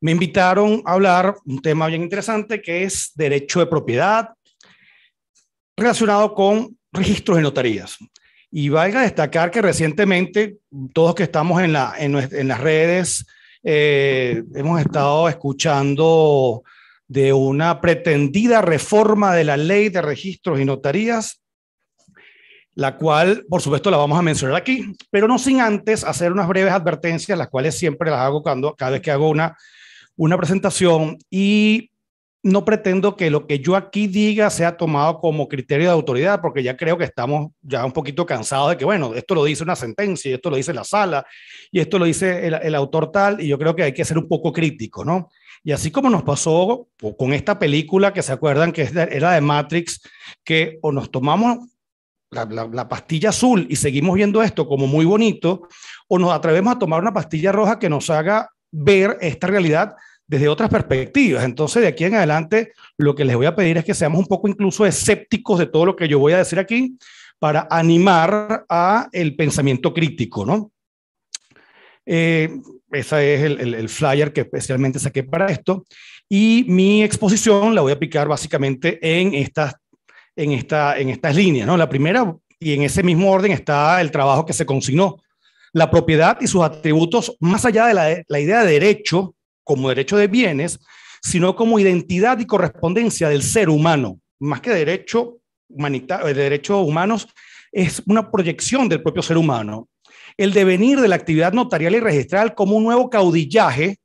me invitaron a hablar un tema bien interesante que es derecho de propiedad relacionado con registros de notarías. Y valga destacar que recientemente todos que estamos en, las redes eh, hemos estado escuchando de una pretendida reforma de la ley de registros y notarías, la cual, por supuesto, la vamos a mencionar aquí, pero no sin antes hacer unas breves advertencias, las cuales siempre las hago cuando, cada vez que hago una una presentación y no pretendo que lo que yo aquí diga sea tomado como criterio de autoridad, porque ya creo que estamos ya un poquito cansados de que, bueno, esto lo dice una sentencia, y esto lo dice la sala, y esto lo dice el, autor tal, y yo creo que hay que ser un poco crítico, ¿no? Y así como nos pasó con esta película que se acuerdan que era de Matrix, que o nos tomamos la, la, pastilla azul y seguimos viendo esto como muy bonito, o nos atrevemos a tomar una pastilla roja que nos haga ver esta realidad desde otras perspectivas. Entonces, de aquí en adelante, lo que les voy a pedir es que seamos un poco incluso escépticos de todo lo que yo voy a decir aquí para animar a el pensamiento crítico, ¿no? Eh, ese es el, flyer que especialmente saqué para esto. Y mi exposición la voy a aplicar básicamente en estas, en esta, en estas líneas, ¿no? La primera, y en ese mismo orden, está el trabajo que se consignó la propiedad y sus atributos más allá de la, idea de derecho como derecho de bienes, sino como identidad y correspondencia del ser humano, más que derecho humanitario, de eh, derechos humanos, es una proyección del propio ser humano. El devenir de la actividad notarial y registral como un nuevo caudillaje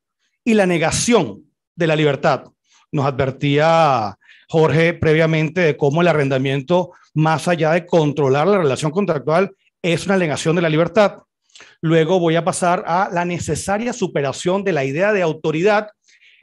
y la negación de la libertad. Nos advertía Jorge previamente de cómo el arrendamiento, más allá de controlar la relación contractual, es una negación de la libertad. Luego voy a pasar a la necesaria superación de la idea de autoridad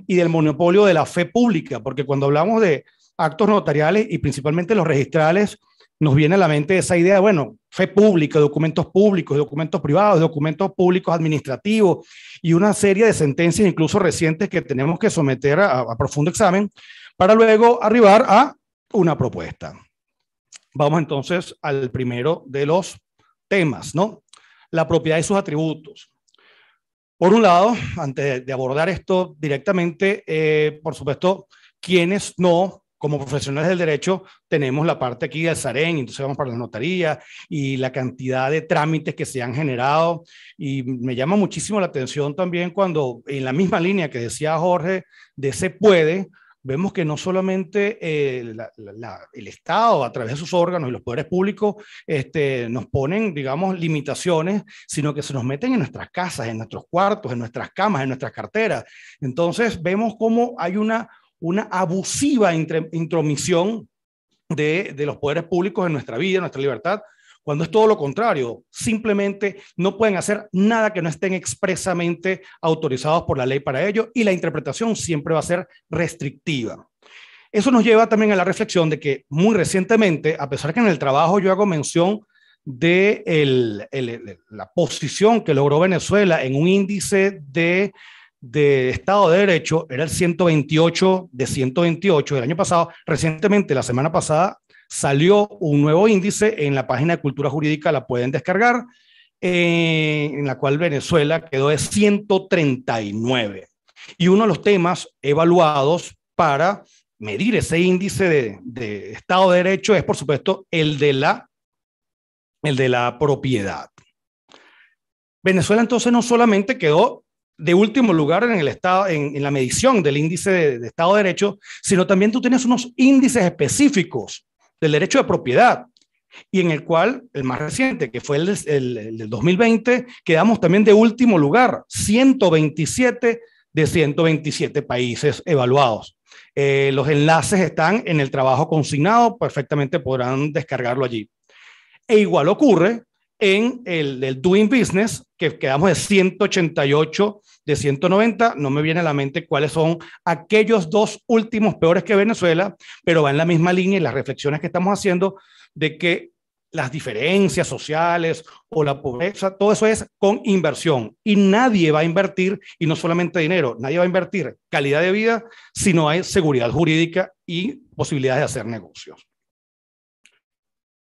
y del monopolio de la fe pública, porque cuando hablamos de actos notariales y principalmente los registrales, nos viene a la mente esa idea, bueno, fe pública, documentos públicos, documentos privados, documentos públicos administrativos y una serie de sentencias incluso recientes que tenemos que someter a, a profundo examen para luego arribar a una propuesta. Vamos entonces al primero de los temas, ¿no? la propiedad y sus atributos. Por un lado, antes de abordar esto directamente, eh, por supuesto, quienes no, como profesionales del derecho, tenemos la parte aquí del SAREN, entonces vamos para la notaría y la cantidad de trámites que se han generado. Y me llama muchísimo la atención también cuando, en la misma línea que decía Jorge, de se puede, vemos que no solamente eh, el Estado, a través de sus órganos y los poderes públicos, este, nos ponen, digamos, limitaciones, sino que se nos meten en nuestras casas, en nuestros cuartos, en nuestras camas, en nuestras carteras. Entonces, vemos cómo hay una, una abusiva intromisión de, de los poderes públicos en nuestra vida, en nuestra libertad, cuando es todo lo contrario, simplemente no pueden hacer nada que no estén expresamente autorizados por la ley para ello y la interpretación siempre va a ser restrictiva. Eso nos lleva también a la reflexión de que muy recientemente, a pesar que en el trabajo yo hago mención de la posición que logró Venezuela en un índice de Estado de Derecho, era el 128 de 128 del año pasado, recientemente, la semana pasada, Salió un nuevo índice en la página de Cultura Jurídica, la pueden descargar, eh, en la cual Venezuela quedó de 139. Y uno de los temas evaluados para medir ese índice de, Estado de Derecho es, por supuesto, el de la, el de la propiedad. Venezuela entonces no solamente quedó de último lugar en, el estado, en, la medición del índice de, de, Estado de Derecho, sino también tú tienes unos índices específicos del derecho de propiedad, y en el cual el más reciente, que fue el, del 2020, quedamos también de último lugar, 127 de 127 países evaluados. Eh, los enlaces están en el trabajo consignado, perfectamente podrán descargarlo allí. E igual ocurre en el, el Doing Business, que quedamos de 188 de 190, no me viene a la mente cuáles son aquellos dos últimos peores que Venezuela, pero va en la misma línea y las reflexiones que estamos haciendo de que las diferencias sociales o la pobreza, todo eso es con inversión. Y nadie va a invertir, y no solamente dinero, nadie va a invertir calidad de vida si no hay seguridad jurídica y posibilidades de hacer negocios.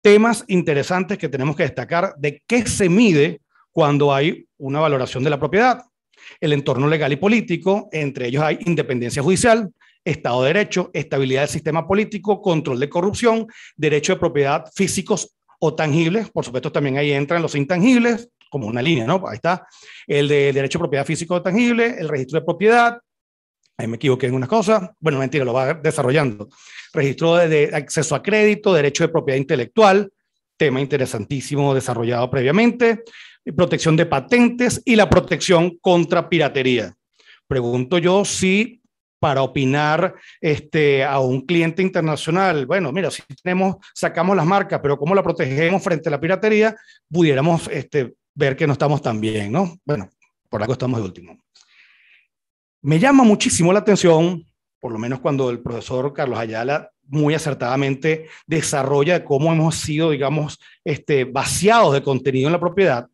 Temas interesantes que tenemos que destacar de qué se mide cuando hay una valoración de la propiedad, el entorno legal y político, entre ellos hay independencia judicial, Estado de Derecho, estabilidad del sistema político, control de corrupción, derecho de propiedad físicos o tangibles, por supuesto también ahí entran los intangibles, como una línea, ¿no? Ahí está, el de derecho de propiedad físico o tangible, el registro de propiedad, ahí me equivoqué en unas cosas, bueno, mentira, lo va desarrollando, registro de acceso a crédito, derecho de propiedad intelectual, tema interesantísimo desarrollado previamente, protección de patentes y la protección contra piratería. Pregunto yo si para opinar este, a un cliente internacional, bueno, mira, si tenemos, sacamos las marcas, pero cómo la protegemos frente a la piratería, pudiéramos este, ver que no estamos tan bien, ¿no? Bueno, por algo estamos de último. Me llama muchísimo la atención, por lo menos cuando el profesor Carlos Ayala muy acertadamente desarrolla cómo hemos sido, digamos, este, vaciados de contenido en la propiedad,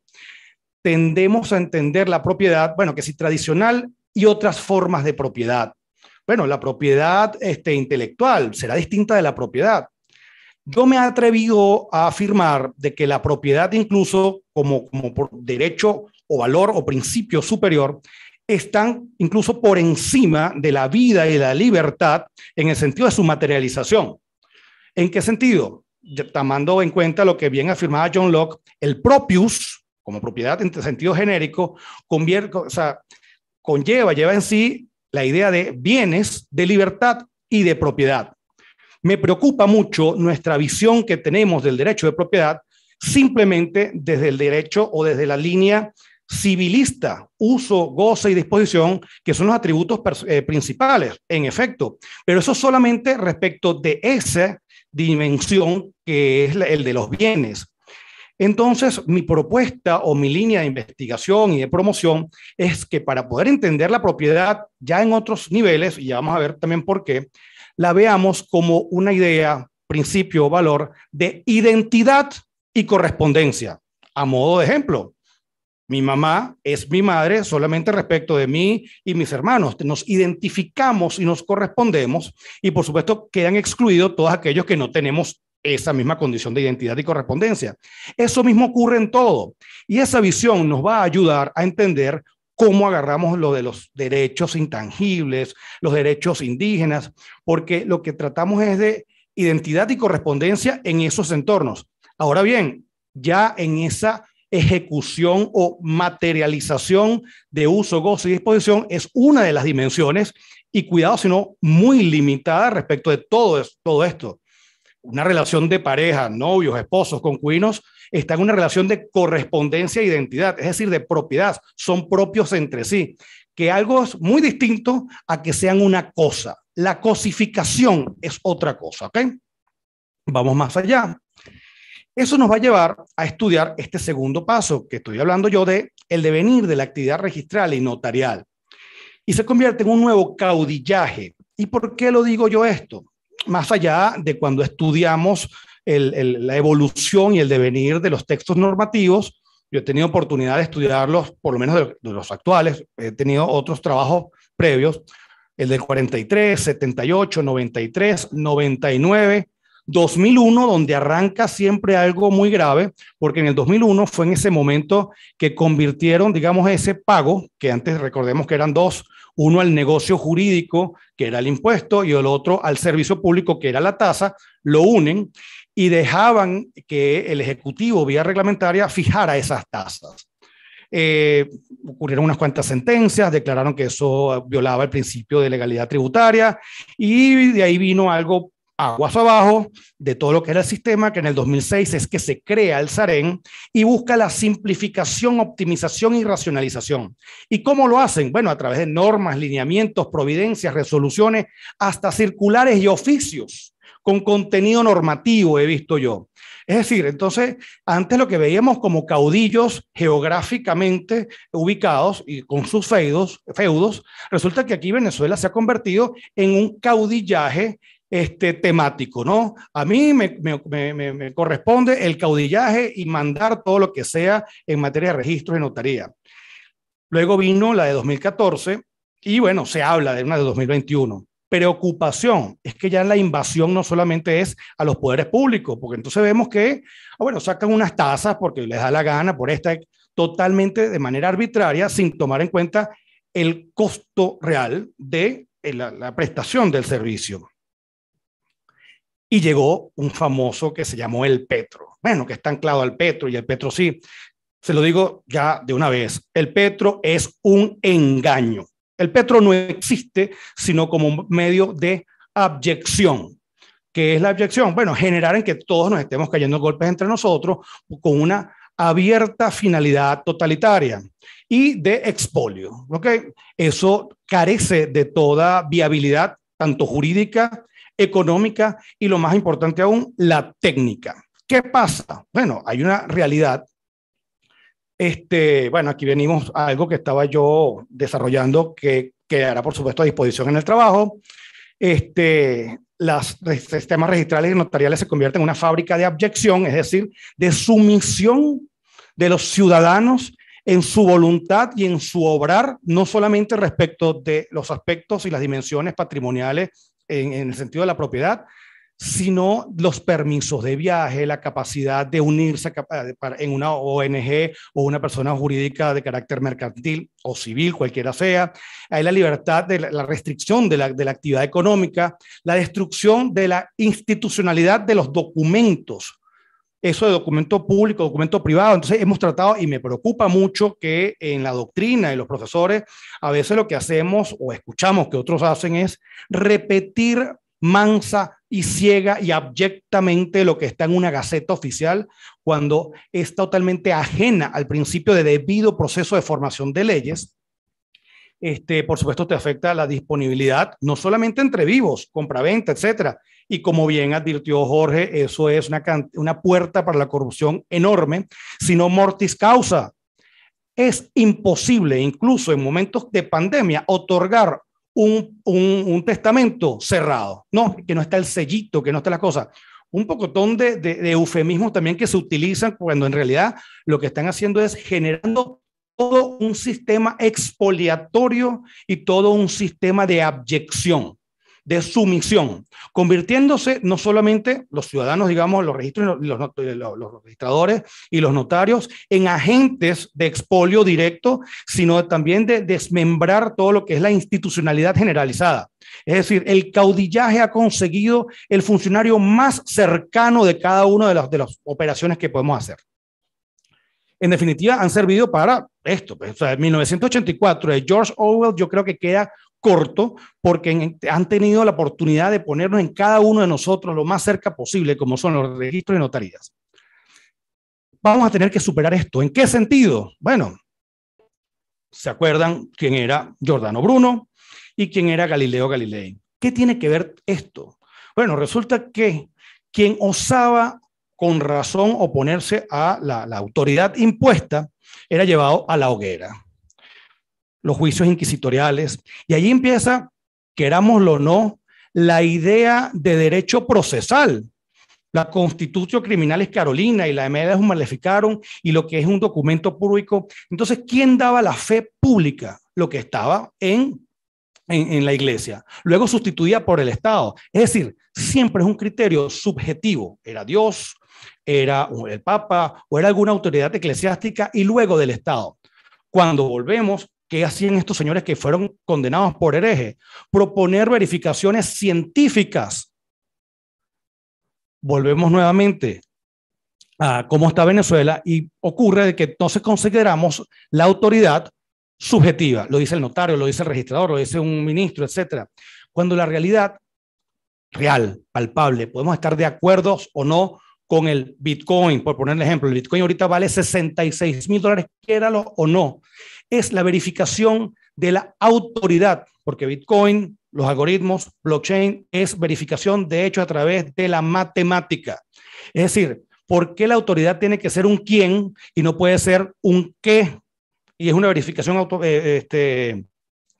tendemos a entender la propiedad, bueno, que si tradicional y otras formas de propiedad. Bueno, la propiedad este, intelectual será distinta de la propiedad. Yo me he atrevido a afirmar de que la propiedad incluso como, como por derecho o valor o principio superior están incluso por encima de la vida y la libertad en el sentido de su materialización. ¿En qué sentido? Tomando en cuenta lo que bien afirmaba John Locke, el propius, como propiedad en sentido genérico, conlleva, lleva en sí la idea de bienes, de libertad y de propiedad. Me preocupa mucho nuestra visión que tenemos del derecho de propiedad simplemente desde el derecho o desde la línea civilista, uso, goce y disposición, que son los atributos eh, principales, en efecto. Pero eso solamente respecto de esa dimensión que es el de los bienes. Entonces, mi propuesta o mi línea de investigación y de promoción es que para poder entender la propiedad ya en otros niveles, y ya vamos a ver también por qué, la veamos como una idea, principio o valor de identidad y correspondencia. A modo de ejemplo, mi mamá es mi madre solamente respecto de mí y mis hermanos. Nos identificamos y nos correspondemos y por supuesto quedan excluidos todos aquellos que no tenemos esa misma condición de identidad y correspondencia. Eso mismo ocurre en todo. Y esa visión nos va a ayudar a entender cómo agarramos lo de los derechos intangibles, los derechos indígenas, porque lo que tratamos es de identidad y correspondencia en esos entornos. Ahora bien, ya en esa ejecución o materialización de uso, gozo y disposición es una de las dimensiones y cuidado, sino muy limitada respecto de todo, todo esto una relación de pareja, novios, esposos, concubinos, está en una relación de correspondencia e identidad, es decir, de propiedad, son propios entre sí, que algo es muy distinto a que sean una cosa. La cosificación es otra cosa, ¿ok? Vamos más allá. Eso nos va a llevar a estudiar este segundo paso que estoy hablando yo de el devenir de la actividad registral y notarial. Y se convierte en un nuevo caudillaje. ¿Y por qué lo digo yo esto? más allá de cuando estudiamos la evolución y el devenir de los textos normativos, yo he tenido oportunidad de estudiarlos, por lo menos de, los actuales, he tenido otros trabajos previos, el del 43, 78, 93, 99, 2001, donde arranca siempre algo muy grave, porque en el 2001 fue en ese momento que convirtieron, digamos, ese pago, que antes recordemos que eran dos uno al negocio jurídico, que era el impuesto, y el otro al servicio público, que era la tasa, lo unen y dejaban que el Ejecutivo, vía reglamentaria, fijara esas tasas. Eh, ocurrieron unas cuantas sentencias, declararon que eso violaba el principio de legalidad tributaria y de ahí vino algo aguas abajo de todo lo que era el sistema, que en el 2006 es que se crea el SAREN y busca la simplificación, optimización y racionalización. ¿Y cómo lo hacen? Bueno, a través de normas, lineamientos, providencias, resoluciones, hasta circulares y oficios con contenido normativo, he visto yo. Es decir, entonces, antes lo que veíamos como caudillos geográficamente ubicados y con sus feudos, feudos resulta que aquí Venezuela se ha convertido en un caudillaje este, temático, ¿no? A mí me, corresponde el caudillaje y mandar todo lo que sea en materia de registro y notaría. Luego vino la de 2014 y bueno, se habla de una de 2021. Preocupación es que ya la invasión no solamente es a los poderes públicos, porque entonces vemos que, ah, bueno, sacan unas tasas porque les da la gana por esta, totalmente de manera arbitraria, sin tomar en cuenta el costo real de eh, la prestación del servicio y llegó un famoso que se llamó el Petro. Bueno, que está anclado al Petro y el Petro sí. Se lo digo ya de una vez, el Petro es un engaño. El Petro no existe sino como un medio de abyección. ¿Qué es la abyección? Bueno, generar en que todos nos estemos cayendo golpes entre nosotros con una abierta finalidad totalitaria y de expolio. okay Eso carece de toda viabilidad, tanto jurídica económica y lo más importante aún, la técnica. ¿Qué pasa? Bueno, hay una realidad. Este, bueno, aquí venimos a algo que estaba yo desarrollando que quedará, por supuesto, a disposición en el trabajo. Este, los sistemas registrales y notariales se convierten en una fábrica de abyección, es decir, de sumisión de los ciudadanos en su voluntad y en su obrar, no solamente respecto de los aspectos y las dimensiones patrimoniales en, el sentido de la propiedad, sino los permisos de viaje, la capacidad de unirse en una ONG o una persona jurídica de carácter mercantil o civil, cualquiera sea. Hay la libertad de la, restricción de la actividad económica, la destrucción de la institucionalidad de los documentos eso de documento público, documento privado. Entonces hemos tratado y me preocupa mucho que en la doctrina y los profesores a veces lo que hacemos o escuchamos que otros hacen es repetir mansa y ciega y abyectamente lo que está en una gaceta oficial cuando es totalmente ajena al principio de debido proceso de formación de leyes este, por supuesto te afecta la disponibilidad, no solamente entre vivos, compra-venta, etcétera. Y como bien advirtió Jorge, eso es una, una puerta para la corrupción enorme, sino mortis causa. Es imposible, incluso en momentos de pandemia, otorgar un, testamento cerrado, ¿no? Que no está el sellito, que no está la cosa un pocotón de, de, eufemismos también que se utilizan cuando en realidad lo que están haciendo es generando todo un sistema expoliatorio y todo un sistema de abyección, de sumisión, convirtiéndose no solamente los ciudadanos, digamos, los registros, eh, los, registradores y los notarios en agentes de expolio directo, sino también de desmembrar todo lo que es la institucionalidad generalizada. Es decir, el caudillaje ha conseguido el funcionario más cercano de cada una de las operaciones que podemos hacer en definitiva han servido para esto. 1984 de George Orwell yo creo que queda corto porque han tenido la oportunidad de ponernos en cada uno de nosotros lo más cerca posible, como son los registros y notarías. Vamos a tener que superar esto. ¿En qué sentido? Bueno, se acuerdan quién era Giordano Bruno y quién era Galileo Galilei. ¿Qué tiene que ver esto? Bueno, resulta que quien osaba con razón oponerse a la, autoridad impuesta, era llevado a la hoguera. Los juicios inquisitoriales. Y allí empieza, querámoslo o no, la idea de derecho procesal. La Constitución Criminal es Carolina y la de es maleficaron y lo que es un documento público. Entonces, ¿quién daba la fe pública? Lo que estaba en, en, en la iglesia. Luego sustituía por el Estado. Es decir, siempre es un criterio subjetivo. Era Dios, era el Papa o era alguna autoridad eclesiástica y luego del Estado. Cuando volvemos, ¿qué hacían estos señores que fueron condenados por hereje? Proponer verificaciones científicas. Volvemos nuevamente a cómo está Venezuela y ocurre de que entonces consideramos la autoridad subjetiva. Lo dice el notario, lo dice el registrador, lo dice un ministro, etcétera. Cuando la realidad real, palpable, podemos estar de acuerdos o no con el Bitcoin, por poner el ejemplo, el Bitcoin ahorita vale 66 mil dólares, quédalo o no, es la verificación de la autoridad, porque Bitcoin, los algoritmos, blockchain, es verificación de hecho a través de la matemática. Es decir, ¿por qué la autoridad tiene que ser un quién y no puede ser un qué? Y es una verificación auto, eh, este,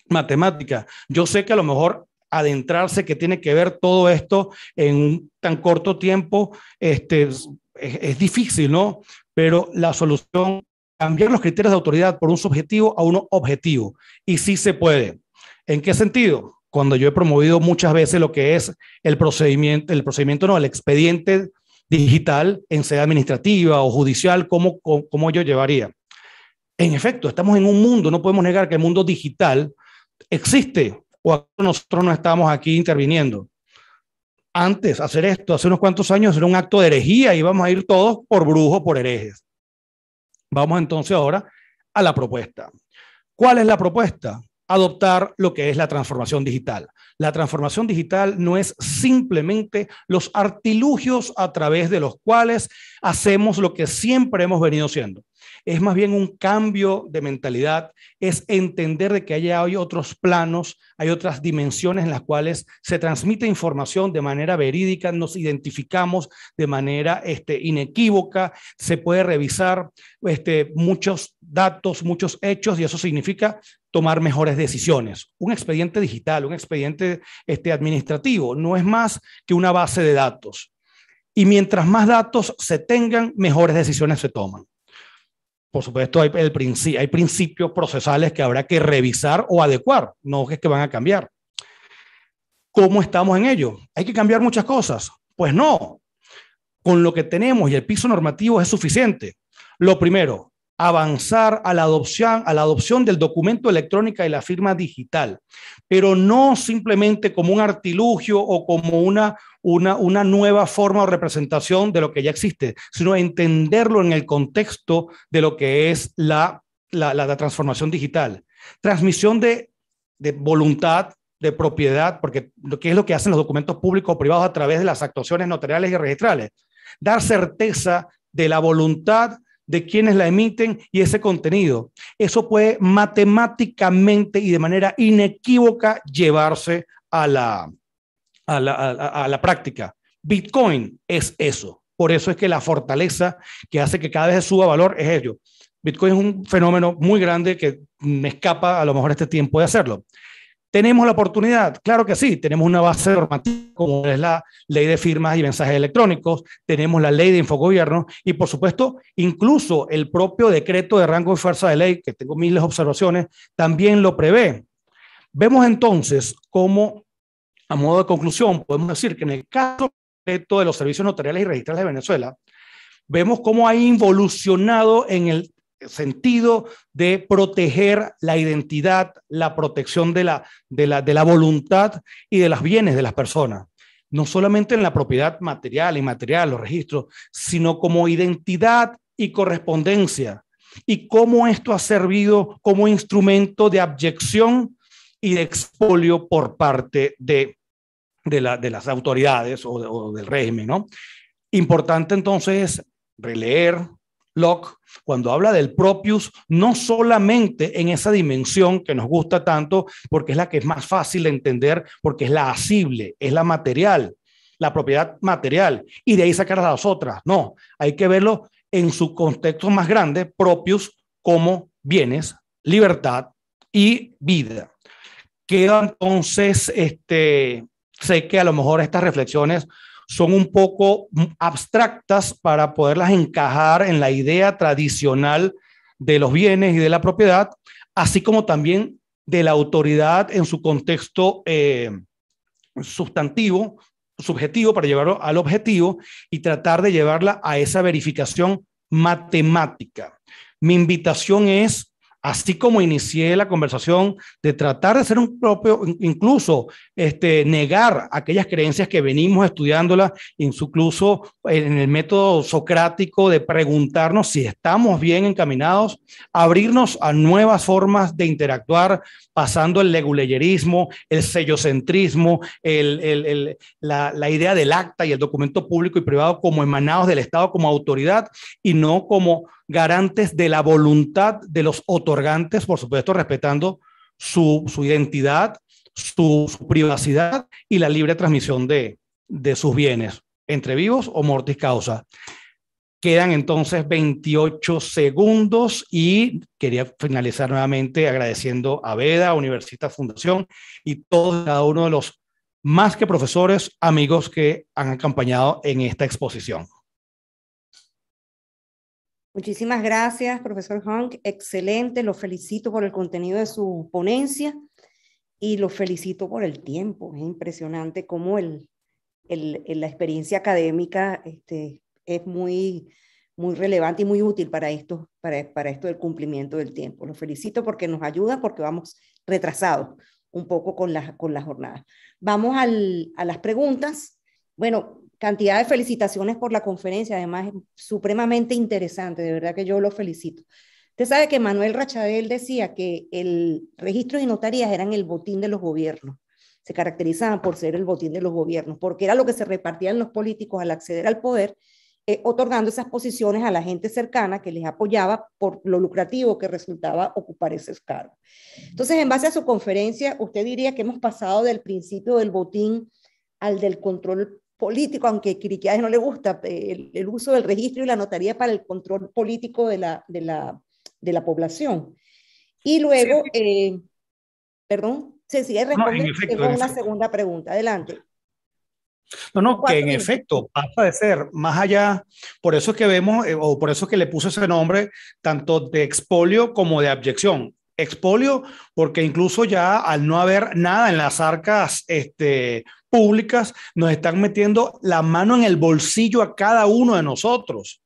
matemática. Yo sé que a lo mejor adentrarse, que tiene que ver todo esto en tan corto tiempo, este, es, difícil, ¿no? Pero la solución, cambiar los criterios de autoridad por un subjetivo a uno objetivo. Y sí se puede. ¿En qué sentido? Cuando yo he promovido muchas veces lo que es el procedimiento, el procedimiento no, el expediente digital en sede administrativa o judicial, como cómo yo llevaría? En efecto, estamos en un mundo, no podemos negar que el mundo digital existe o nosotros no estamos aquí interviniendo. Antes, hacer esto, hace unos cuantos años, era un acto de herejía y vamos a ir todos por brujos, por herejes. Vamos entonces ahora a la propuesta. ¿Cuál es la propuesta? Adoptar lo que es la transformación digital. La transformación digital no es simplemente los artilugios a través de los cuales hacemos lo que siempre hemos venido siendo es más bien un cambio de mentalidad, es entender de que allá hay otros planos, hay otras dimensiones en las cuales se transmite información de manera verídica, nos identificamos de manera este, inequívoca, se puede revisar este, muchos datos, muchos hechos y eso significa tomar mejores decisiones. Un expediente digital, un expediente este, administrativo, no es más que una base de datos. Y mientras más datos se tengan, mejores decisiones se toman por supuesto, hay, hay principios procesales que habrá que revisar o adecuar, no es que van a cambiar. ¿Cómo estamos en ello? ¿Hay que cambiar muchas cosas? Pues no. Con lo que tenemos y el piso normativo es suficiente. Lo primero, avanzar a la adopción, a la adopción del documento electrónico y la firma digital, pero no simplemente como un artilugio o como una, una, nueva forma o representación de lo que ya existe, sino entenderlo en el contexto de lo que es la, transformación digital. Transmisión de, de voluntad, de propiedad, porque lo que es lo que hacen los documentos públicos o privados a través de las actuaciones notariales y registrales. Dar certeza de la voluntad de quienes la emiten y ese contenido. Eso puede matemáticamente y de manera inequívoca llevarse a la, a la, práctica. Bitcoin es eso. Por eso es que la fortaleza que hace que cada vez suba valor es ello. Bitcoin es un fenómeno muy grande que me escapa a lo mejor este tiempo de hacerlo. ¿Tenemos la oportunidad? Claro que sí. Tenemos una base normativa como es la ley de firmas y mensajes electrónicos, tenemos la ley de infogobierno y, por supuesto, incluso el propio decreto de rango y fuerza de ley, que tengo miles de observaciones, también lo prevé. Vemos entonces cómo a modo de conclusión, podemos decir que en el caso de los servicios notariales y registrales de Venezuela, vemos cómo ha involucionado en el sentido de proteger la identidad, la protección de la, de la, de la voluntad y de los bienes de las personas no solamente en la propiedad material, inmaterial, los registros, sino como identidad y correspondencia, y cómo esto ha servido como instrumento de abyección y de expolio por parte de de, las autoridades o, o, del régimen, ¿no? Importante entonces releer Locke cuando habla del propius, no solamente en esa dimensión que nos gusta tanto, porque es la que es más fácil de entender, porque es la asible, es la material, la propiedad material, y de ahí sacar a las otras. No, hay que verlo en su contexto más grande, propius como bienes, libertad y vida. Queda entonces este, sé que a lo mejor estas reflexiones son un poco abstractas para poderlas encajar en la idea tradicional de los bienes y de la propiedad, así como también de la autoridad en su contexto eh, sustantivo, subjetivo, para llevarlo al objetivo y tratar de llevarla a esa verificación matemática. Mi invitación es así como inicié la conversación de tratar de ser un propio, incluso este, negar aquellas creencias que venimos estudiándolas, incluso en el método socrático de preguntarnos si estamos bien encaminados, abrirnos a nuevas formas de interactuar, pasando el leguleyerismo, el sellocentrismo, la idea del acta y el documento público y privado como emanados del Estado, como autoridad y no como garantes de la voluntad de los otorgantes, por supuesto respetando su, identidad, su, privacidad y la libre transmisión de, sus bienes, entre vivos o mortis causa. Quedan entonces 28 segundos y quería finalizar nuevamente agradeciendo a Veda, Universidad Fundación y todos cada uno de los más que profesores, amigos que han acompañado en esta exposición. Muchísimas gracias, profesor Hong, Excelente. Lo felicito por el contenido de su ponencia y lo felicito por el tiempo. Es impresionante cómo el, la experiencia académica este, es muy, muy relevante y muy útil para esto, para, esto del cumplimiento del tiempo. Lo felicito porque nos ayuda, porque vamos retrasados un poco con la con Vamos a las preguntas. Bueno, cantidad de felicitaciones por la conferencia, además es supremamente interesante, de verdad que yo lo felicito. Usted sabe que Manuel Rachadel decía que el registro de notarías eran el botín de los gobiernos, se caracterizaban por ser el botín de los gobiernos, porque era lo que se repartían los políticos al acceder al poder, eh, otorgando esas posiciones a la gente cercana que les apoyaba por lo lucrativo que resultaba ocupar ese cargo. Entonces, en base a su conferencia, usted diría que hemos pasado del principio del botín al del control político, aunque a no le gusta, eh, el, uso del registro y la notaría para el control político de la, de la, población. Y luego, eh, perdón, Cecilia, responde respondiendo una segunda pregunta. Adelante. No, no, que en efecto pasa de ser más allá, por eso que vemos, eh, o por eso que le puso ese nombre, tanto de expolio como de abyección expolio, porque incluso ya al no haber nada en las arcas este, públicas, nos están metiendo la mano en el bolsillo a cada uno de nosotros.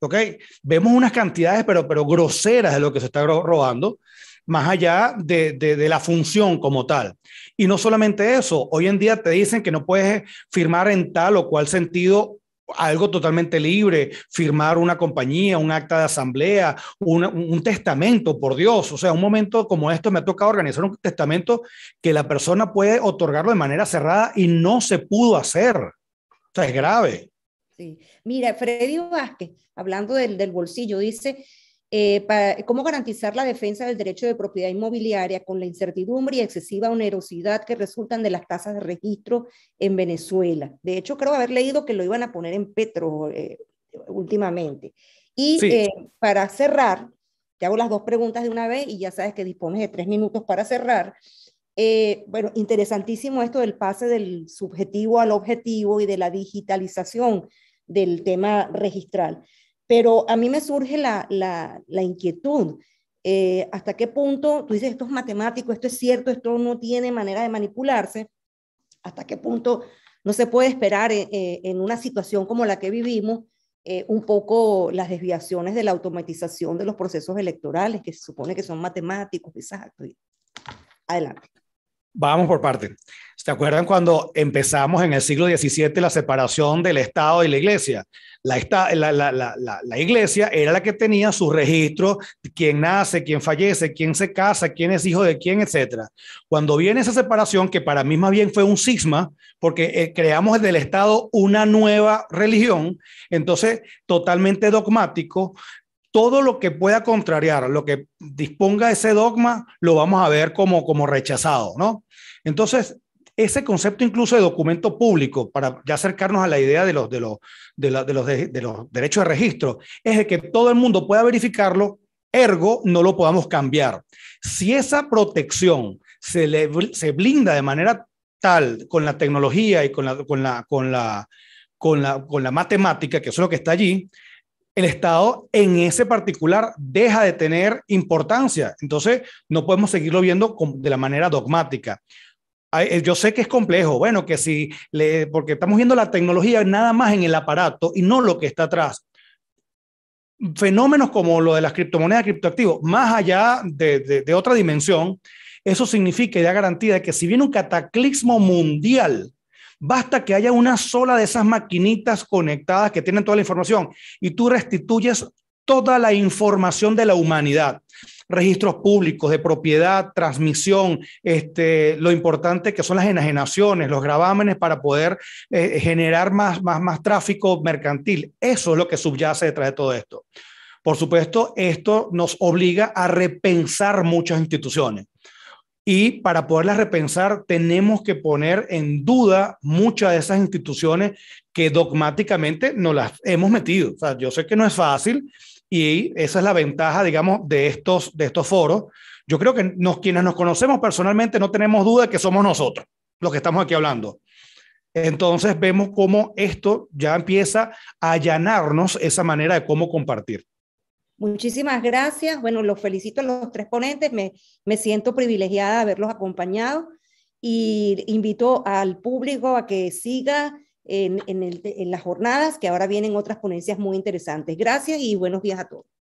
¿Ok? Vemos unas cantidades, pero, pero groseras de lo que se está robando, más allá de, de la función como tal. Y no solamente eso, hoy en día te dicen que no puedes firmar en tal o cual sentido algo totalmente libre, firmar una compañía, un acta de asamblea, un testamento, por Dios. O sea, un momento como esto me ha tocado organizar un testamento que la persona puede otorgarlo de manera cerrada y no se pudo hacer. O sea, es grave. Sí. Mira, Freddy Vázquez, hablando del, del bolsillo, dice eh, cómo garantizar la defensa del derecho de propiedad inmobiliaria con la incertidumbre y excesiva onerosidad que resultan de las tasas de registro en Venezuela. De hecho, creo haber leído que lo iban a poner en Petro eh, últimamente. Y eh, para cerrar, te hago las dos preguntas de una vez y ya sabes que dispones de tres minutos para cerrar. bueno, interesantísimo esto del pase del subjetivo al objetivo y de la digitalización del tema registral. Pero a mí me surge la, la, inquietud. Eh, ¿Hasta qué punto tú dices esto es matemático, esto es cierto, esto no tiene manera de manipularse? ¿Hasta qué punto no se puede esperar eh, eh, en, una situación como la que vivimos un poco las desviaciones de la automatización de los procesos electorales, que se supone que son matemáticos, exacto Adelante. Vamos por parte. ¿Se acuerdan cuando empezamos en el siglo XVII la separación del Estado y la Iglesia? La, la, Iglesia era la que tenía su registro, quién nace, quién fallece, quién se casa, quién es hijo de quién, etc. Cuando viene esa separación, que para mí más bien fue un cisma, porque eh, creamos del Estado una nueva religión, entonces totalmente dogmático, todo lo que pueda contrariar, lo que disponga ese dogma, lo vamos a ver como, rechazado, ¿no? Entonces, ese concepto incluso de documento público, para ya acercarnos a la idea de los, de los, de, los, derechos de registro, es de que todo el mundo pueda verificarlo, ergo no lo podamos cambiar. Si esa protección se, se blinda de manera tal con la tecnología y con la, con con la, matemática, que es lo que está allí, el Estado en ese particular deja de tener importancia. Entonces, no podemos seguirlo viendo de la manera dogmática. Eh, yo sé que es complejo, bueno, que si, porque estamos viendo la tecnología nada más en el aparato y no lo que está atrás. Fenómenos como lo de las criptomonedas, criptoactivos, más allá de, otra dimensión, eso significa y da garantía que si viene un cataclismo mundial Basta que haya una sola de esas maquinitas conectadas que tienen toda la información y tú restituyes toda la información de la humanidad, registros públicos de propiedad, transmisión, este, lo importante que son las enajenaciones, los gravámenes para poder eh, generar más, más tráfico mercantil. Eso es lo que subyace detrás de todo esto. Por supuesto, esto nos obliga a repensar muchas instituciones y para poderlas repensar tenemos que poner en duda muchas de esas instituciones que dogmáticamente nos las hemos metido. yo sé que no es fácil y esa es la ventaja, digamos, de estos, de estos foros. Yo creo que nos, quienes nos conocemos personalmente no tenemos duda de que somos nosotros los que estamos aquí hablando. Entonces vemos cómo esto ya empieza a allanarnos esa manera de cómo compartir. Muchísimas gracias. Bueno, los felicito a los tres ponentes. Me, siento privilegiada de haberlos acompañado y invito al público a que siga en, en las jornadas, que ahora vienen otras ponencias muy interesantes. Gracias y buenos días a todos.